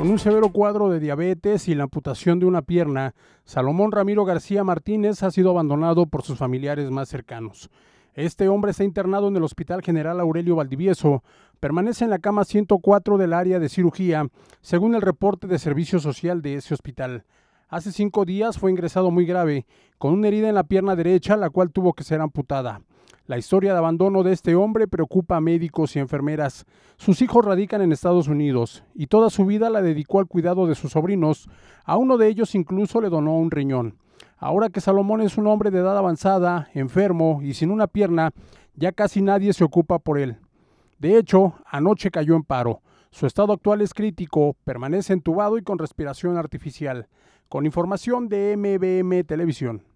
Con un severo cuadro de diabetes y la amputación de una pierna, Salomón Ramiro García Martínez ha sido abandonado por sus familiares más cercanos. Este hombre está internado en el Hospital General Aurelio Valdivieso, permanece en la cama 104 del área de cirugía, según el reporte de Servicio Social de ese hospital. Hace cinco días fue ingresado muy grave, con una herida en la pierna derecha, la cual tuvo que ser amputada. La historia de abandono de este hombre preocupa a médicos y enfermeras. Sus hijos radican en Estados Unidos y toda su vida la dedicó al cuidado de sus sobrinos. A uno de ellos incluso le donó un riñón. Ahora que Salomón es un hombre de edad avanzada, enfermo y sin una pierna, ya casi nadie se ocupa por él. De hecho, anoche cayó en paro. Su estado actual es crítico, permanece entubado y con respiración artificial. Con información de MBM Televisión.